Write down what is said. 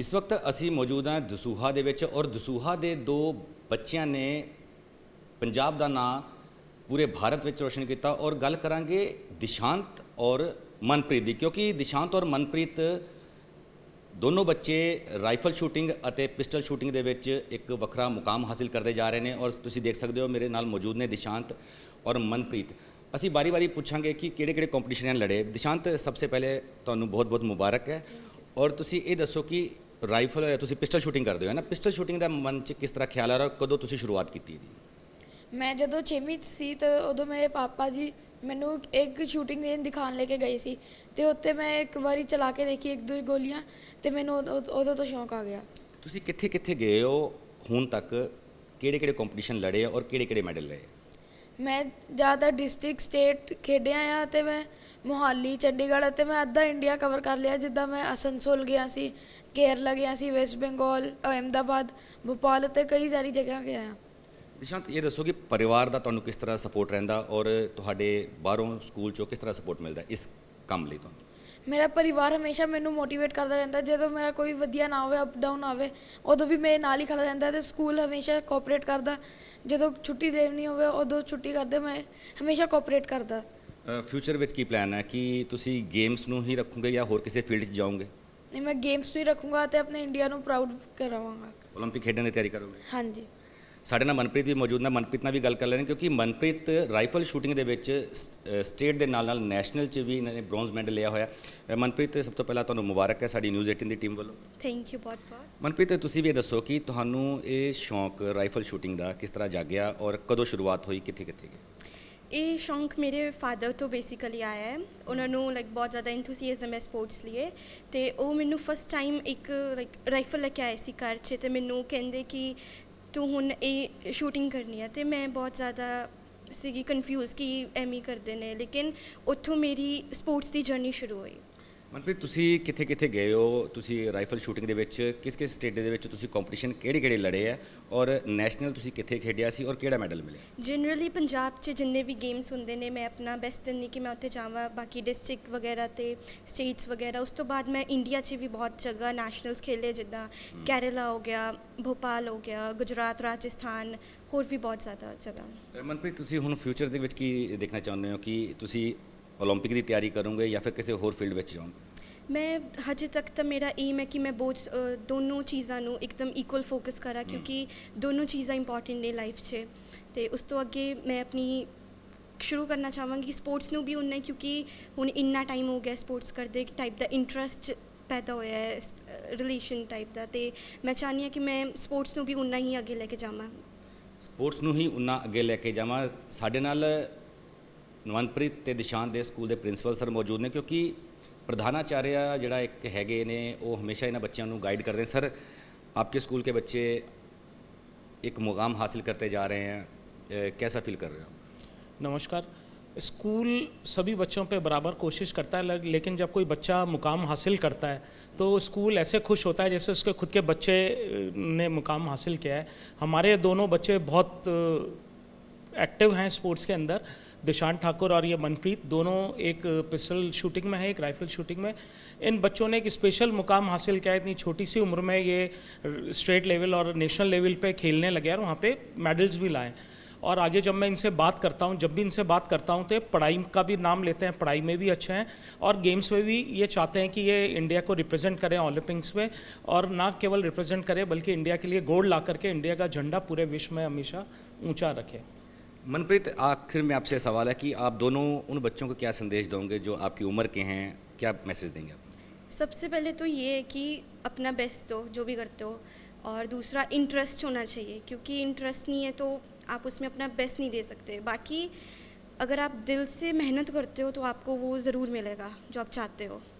ਇਸ ਵਕਤ ਅਸੀਂ ਮੌਜੂਦ ਹਾਂ ਦਸੂਹਾ ਦੇ ਵਿੱਚ ਔਰ ਦਸੂਹਾ ਦੇ ਦੋ ਬੱਚਿਆਂ ਨੇ ਪੰਜਾਬ ਦਾ ਨਾਂ ਪੂਰੇ ਭਾਰਤ ਵਿੱਚ ਰੋਸ਼ਨ ਕੀਤਾ ਔਰ ਗੱਲ ਕਰਾਂਗੇ ਦਿਸ਼ਾਂਤ ਔਰ ਮਨਪ੍ਰੀਤ ਦੀ ਕਿਉਂਕਿ ਦਿਸ਼ਾਂਤ ਔਰ ਮਨਪ੍ਰੀਤ ਦੋਨੋਂ ਬੱਚੇ ਰਾਈਫਲ ਸ਼ੂਟਿੰਗ ਅਤੇ ਪਿਸਟਲ ਸ਼ੂਟਿੰਗ ਦੇ ਵਿੱਚ ਇੱਕ ਵੱਖਰਾ ਮੁਕਾਮ ਹਾਸਿਲ ਕਰਦੇ ਜਾ ਰਹੇ ਨੇ ਔਰ ਤੁਸੀਂ ਦੇਖ ਸਕਦੇ ਹੋ ਮੇਰੇ ਨਾਲ ਮੌਜੂਦ ਨੇ ਦਿਸ਼ਾਂਤ ਔਰ ਮਨਪ੍ਰੀਤ ਅਸੀਂ ਬਾਰੀ-ਬਾਰੀ ਪੁੱਛਾਂਗੇ ਕਿ ਕਿਹੜੇ-ਕਿਹੜੇ ਕੰਪੀਟੀਸ਼ਨਾਂ ਲੜੇ ਦਿਸ਼ਾਂਤ ਸਭ ਤੋਂ ਪਹਿਲੇ ਤੁਹਾਨੂੰ ਬਹੁਤ-ਬਹੁਤ ਮੁਬਾਰਕ ਹੈ ਔਰ ਤੁਸੀਂ ਇਹ ਦੱਸੋ ਕਿ ਰਾਈਫਲ ਹੈ ਤੁਸੀਂ ਪਿਸਟਲ ਸ਼ੂਟਿੰਗ ਕਰਦੇ ਹੋ ਹੈ ਨਾ ਪਿਸਟਲ ਸ਼ੂਟਿੰਗ ਦਾ ਮਨ 'ਚ ਕਿਸ ਤਰ੍ਹਾਂ ਖਿਆਲ ਆ ਰਿਹਾ ਕਦੋਂ ਤੁਸੀਂ ਸ਼ੁਰੂਆਤ ਕੀਤੀ ਇਹਦੀ ਮੈਂ ਜਦੋਂ 6ਵੀਂ ਚ ਸੀ ਤਾਂ ਉਦੋਂ ਮੇਰੇ ਪਾਪਾ ਜੀ ਮੈਨੂੰ ਇੱਕ ਸ਼ੂਟਿੰਗ ਰੇਂਜ ਦਿਖਾਣ ਲੈ ਕੇ ਗਏ ਸੀ ਤੇ ਉੱਤੇ ਮੈਂ ਇੱਕ ਵਾਰੀ ਚਲਾ ਕੇ ਦੇਖੀ ਇੱਕ ਦੋ ਗੋਲੀਆਂ ਤੇ ਮੈਨੂੰ ਉਦੋਂ ਤੋਂ ਸ਼ੌਂਕ ਆ ਗਿਆ ਤੁਸੀਂ ਕਿੱਥੇ ਕਿੱਥੇ ਗਏ ਹੋ ਹੁਣ ਤੱਕ ਕਿਹੜੇ ਕਿਹੜੇ ਕੰਪੀਟੀਸ਼ਨ ਲੜੇ ਔਰ ਕਿਹੜੇ ਕਿਹੜੇ ਮੈਡਲ ਲਏ ਮੈਂ ਜ਼ਿਆਦਾ ਡਿਸਟ੍ਰਿਕਟ ਸਟੇਟ ਖੇਡਿਆ ਆ ਤੇ ਮੈਂ ਮੋਹਾਲੀ ਚੰਡੀਗੜ੍ਹ ਅਤੇ ਮੈਂ ਅੱਧਾ ਇੰਡੀਆ ਕਵਰ ਕਰ ਲਿਆ ਜਿੱਦਾਂ ਮੈਂ ਅਸਨਸੋਲ ਗਿਆ ਸੀ ਕੇਰਲ ਗਿਆ ਸੀ ਵੈਸਟ ਬੰਗਾਲ ਅਹਿਮਦਾਬਾਦ ਭੋਪਾਲ ਅਤੇ ਕਈ ਸਾਰੀ ਜਗ੍ਹਾ ਗਿਆ ਆ ਨਿਸ਼ਾਂਤ ਇਹ ਦੱਸੋ ਕਿ ਪਰਿਵਾਰ ਦਾ ਤੁਹਾਨੂੰ ਕਿਸ ਤਰ੍ਹਾਂ ਸਪੋਰਟ ਰਹਿੰਦਾ ਔਰ ਤੁਹਾਡੇ ਬਾਹਰੋਂ ਸਕੂਲ ਚੋਂ ਕਿਸ ਤਰ੍ਹਾਂ ਸਪੋਰਟ ਮਿਲਦਾ ਇਸ ਕੰਮ ਲਈ ਤੁਹਾਨੂੰ ਮੇਰਾ ਪਰਿਵਾਰ ਹਮੇਸ਼ਾ ਮੈਨੂੰ ਮੋਟੀਵੇਟ ਕਰਦਾ ਰਹਿੰਦਾ ਜਦੋਂ ਮੇਰਾ ਕੋਈ ਵਧੀਆ ਨਾ ਹੋਵੇ ਅਪ ਡਾਊਨ ਆਵੇ ਉਦੋਂ ਵੀ ਮੇਰੇ ਨਾਲ ਹੀ ਖੜਾ ਰਹਿੰਦਾ ਤੇ ਸਕੂਲ ਹਮੇਸ਼ਾ ਕੋਆਪਰੇਟ ਕਰਦਾ ਜਦੋਂ ਛੁੱਟੀ ਦੇਣੀ ਹੋਵੇ ਉਦੋਂ ਛੁੱਟੀ ਕਰਦੇ ਮੈਂ ਹਮੇਸ਼ਾ ਕੋਆਪਰੇਟ ਕਰਦਾ ਫਿਊਚਰ ਵਿੱਚ ਕੀ ਪਲਾਨ ਹੈ ਕਿ ਤੁਸੀਂ ਗੇਮਸ ਨੂੰ ਹੀ ਰੱਖੋਗੇ ਜਾਂ ਹੋਰ ਕਿਸੇ ਫੀਲਡ 'ਚ ਜਾਓਗੇ ਨਹੀਂ ਮੈਂ ਗੇਮਸ ਨੂੰ ਹੀ ਰੱਖੂੰਗਾ ਤੇ ਆਪਣੇ ਇੰਡੀਆ ਨੂੰ ਪ੍ਰਾਊਡ ਕਰਾਵਾਂਗਾ 올림픽 ਖੇਡਣ ਦੀ ਤਿਆਰੀ ਕਰੋਗੇ ਹਾਂਜੀ ਸਾਡੇ ਨਾਲ ਮਨਪ੍ਰੀਤ ਵੀ ਮੌਜੂਦ ਨੇ ਮਨਪ੍ਰੀਤ ਨਾਲ ਵੀ ਗੱਲ ਕਰ ਲੈਣੇ ਕਿਉਂਕਿ ਮਨਪ੍ਰੀਤ ਰਾਈਫਲ ਸ਼ੂਟਿੰਗ ਦੇ ਵਿੱਚ ਸਟੇਟ ਦੇ ਨਾਲ ਨਾਲ ਨੈਸ਼ਨਲ 'ਚ ਵੀ ਇਹਨਾਂ ਨੇ ਬ੍ਰੌਂਜ਼ ਮੈਡਲ ਲਿਆ ਹੋਇਆ ਮਨਪ੍ਰੀਤ ਸਭ ਤੋਂ ਪਹਿਲਾਂ ਤੁਹਾਨੂੰ ਮੁਬਾਰਕ ਹੈ ਸਾਡੀ ਨਿਊਜ਼ 18 ਦੀ ਟੀਮ ਵੱਲੋਂ ਥੈਂਕ ਯੂ ਬਹੁਤ ਬਹੁਤ ਮਨਪ੍ਰੀਤ ਤੁਸੀਂ ਵੀ ਦੱਸੋ ਕਿ ਤੁਹਾਨੂੰ ਇਹ ਸ਼ੌਂਕ ਰਾਈਫਲ ਸ਼ੂਟਿੰਗ ਦਾ ਕਿਸ ਤਰ੍ਹਾਂ ਜਾਗਿਆ ਔਰ ਕਦੋਂ ਸ਼ੁਰੂਆਤ ਹੋਈ ਕਿੱਥੇ ਕਿੱਥੇ ਇਹ ਸ਼ੌਂਕ ਮੇਰੇ ਫਾਦਰ ਤੋਂ ਬੇਸਿਕਲੀ ਆਇਆ ਹੈ ਉਹਨਾਂ ਨੂੰ ਲਾਈਕ ਬਹੁਤ ਜ਼ਿਆਦਾ ਐਂਥੂਸੀਅਜ਼ਮ ਹੈ ਸਪੋਰਟਸ ਲਈ ਤੇ ਉਹ ਮੈਨੂੰ ਫਸਟ ਟਾਈਮ ਇੱਕ ਲਾਈਕ ਰਾਈਫਲ ਲੈ ਕੇ ਆਏ ਸੀ ਘਰ 'ਚ ਤੇ ਮੈਨੂੰ ਕਹਿੰਦੇ ਕਿ ਤੂੰ ਹੁਣ ਇਹ ਸ਼ੂਟਿੰਗ ਕਰਨੀ ਹੈ ਤੇ ਮੈਂ ਬਹੁਤ ਜ਼ਿਆਦਾ ਸੀਗੀ ਕਨਫਿਊਜ਼ ਕਿ ਐਮੀ ਕਰਦੇ ਨੇ ਲੇਕਿਨ ਉੱਥੋਂ ਮੇਰੀ ਸਪੋਰਟਸ ਦੀ ਜਰਨੀ ਸ਼ੁਰੂ ਹੋਈ ਮਨਪ੍ਰੀਤ ਤੁਸੀਂ ਕਿੱਥੇ ਕਿੱਥੇ ਗਏ ਹੋ ਤੁਸੀਂ ਰਾਈਫਲ ਸ਼ੂਟਿੰਗ ਦੇ ਵਿੱਚ ਕਿਸ ਕਿਸ ਸਟੇਟ ਦੇ ਵਿੱਚ ਤੁਸੀਂ ਕੰਪੀਟੀਸ਼ਨ ਕਿਹੜੇ ਕਿਹੜੇ ਲੜੇ ਆ ਔਰ ਨੈਸ਼ਨਲ ਤੁਸੀਂ ਕਿੱਥੇ ਖੇਡਿਆ ਸੀ ਔਰ ਕਿਹੜਾ ਮੈਡਲ ਮਿਲਿਆ ਜਨਰਲੀ ਪੰਜਾਬ 'ਚ ਜਿੰਨੇ ਵੀ ਗੇਮਸ ਹੁੰਦੇ ਨੇ ਮੈਂ ਆਪਣਾ ਬੈਸਟ ਦਿੰਨੀ ਕਿ ਮੈਂ ਉੱਥੇ ਜਾਵਾਂ ਬਾਕੀ ਡਿਸਟ੍ਰਿਕਟ ਵਗੈਰਾ ਤੇ ਸਟੇਟਸ ਵਗੈਰਾ ਉਸ ਤੋਂ ਬਾਅਦ ਮੈਂ ਇੰਡੀਆ 'ਚ ਵੀ ਬਹੁਤ ਜਗ੍ਹਾ ਨੈਸ਼ਨਲਸ ਖੇਲੇ ਜਿੱਦਾਂ ਕੇਰਲਾ ਹੋ ਗਿਆ ਭੋਪਾਲ ਹੋ ਗਿਆ ਗੁਜਰਾਤ ਰਾਜਸਥਾਨ ਹੋਰ ਵੀ ਬਹੁਤ ਜ਼ਿਆਦਾ ਜਗ੍ਹਾ ਮਨਪ੍ਰੀਤ ਤੁਸੀਂ ਹੁਣ ਫਿਊਚਰ ਦੇ ਵਿੱਚ ਕੀ ਦੇਖਣਾ ਚਾਹੁੰਦੇ ਹੋ ਕਿ ਤੁਸੀਂ ਓਲੰਪਿਕ ਦੀ ਤਿਆਰੀ ਕਰੋਗੇ ਜਾਂ ਫਿਰ ਕਿਸੇ ਹੋਰ ਫੀਲਡ ਵਿੱਚ ਜਾਓਗੇ ਮੈਂ ਹਜੇ ਤੱਕ ਤਾਂ ਮੇਰਾ ਏਮ ਹੈ ਕਿ ਮੈਂ ਬੋਥ ਦੋਨੋਂ ਚੀਜ਼ਾਂ ਨੂੰ ਇੱਕਦਮ ਇਕੁਅਲ ਫੋਕਸ ਕਰਾਂ ਕਿਉਂਕਿ ਦੋਨੋਂ ਚੀਜ਼ਾਂ ਇੰਪੋਰਟੈਂਟ ਨੇ ਲਾਈਫ 'ਚ ਤੇ ਉਸ ਤੋਂ ਅੱਗੇ ਮੈਂ ਆਪਣੀ ਸ਼ੁਰੂ ਕਰਨਾ ਚਾਹਾਂਗੀ ਸਪੋਰਟਸ ਨੂੰ ਵੀ ਉਹਨੇ ਕਿਉਂਕਿ ਹੁਣ ਇੰਨਾ ਟਾਈਮ ਹੋ ਗਿਆ ਸਪੋਰਟਸ ਕਰਦੇ ਟਾਈਪ ਦਾ ਇੰਟਰਸਟ ਪੈਦਾ ਹੋਇਆ ਹੈ ਰਿਲੇਸ਼ਨ ਟਾਈਪ ਦਾ ਤੇ ਮੈਂ ਚਾਹਨੀ ਹੈ ਕਿ ਮੈਂ ਸਪੋਰਟਸ ਨੂੰ ਵੀ ਉਨਾ ਹੀ ਅੱਗੇ ਲੈ ਕੇ ਜਾਵਾਂ ਸਪੋਰਟਸ ਨੂੰ ਹੀ ਉਨਾ ਅੱਗੇ ਲੈ ਕੇ ਜਾਵਾਂ ਸਾਡੇ ਨਾਲ ਮਨਪ੍ਰੀਤ तो दिशांत ਦੇ स्कूल के प्रिंसीपल सर मौजूद ने क्योंकि प्रधानाचार्य ਜਿਹੜਾ एक है ਨੇ ਉਹ ਹਮੇਸ਼ਾ ਇਹਨਾਂ ਬੱਚਿਆਂ ਨੂੰ ਗਾਈਡ ਕਰਦੇ आपके स्कूल के बच्चे एक मुकाम हासिल करते जा रहे हैं कैसा फील कर रहे हो नमस्कार स्कूल सभी बच्चों पे बराबर कोशिश करता है लेकिन जब कोई बच्चा मुकाम हासिल करता है तो स्कूल ऐसे खुश होता है जैसे उसके खुद के बच्चे ने मुकाम हासिल किया है हमारे दोनों बच्चे बहुत एक्टिव हैं स्पोर्ट्स के अंदर दिशांत ठाकुर और ये मनप्रीत दोनों एक पिस्टल शूटिंग में है एक राइफल शूटिंग में इन बच्चों ने एक स्पेशल मुकाम हासिल किया इतनी छोटी सी उम्र में ये स्टेट लेवल और नेशनल लेवल पे खेलने लगे और वहाँ पे मेडल्स भी लाए और आगे जब मैं इनसे बात करता हूँ जब भी इनसे बात करता हूँ तो पढ़ाई का भी नाम लेते हैं पढ़ाई में भी अच्छे हैं और गेम्स में भी ये चाहते हैं कि ये इंडिया को रिप्रेजेंट करें ओलंपिक्स में और ना केवल रिप्रेजेंट करें बल्कि इंडिया के लिए गोल्ड ला करके इंडिया का झंडा पूरे विश्व में हमेशा ऊँचा रखें मनप्रीत आखिर में आपसे सवाल है कि आप दोनों उन बच्चों को क्या संदेश दोगे जो आपकी उम्र के हैं क्या मैसेज देंगे आप सबसे पहले तो ये है कि अपना बेस्ट दो जो भी करते हो और दूसरा इंटरेस्ट होना चाहिए क्योंकि इंटरेस्ट नहीं है तो आप उसमें अपना बेस्ट नहीं दे सकते बाकी अगर आप दिल से मेहनत करते हो तो आपको वो ज़रूर मिलेगा जो आप चाहते हो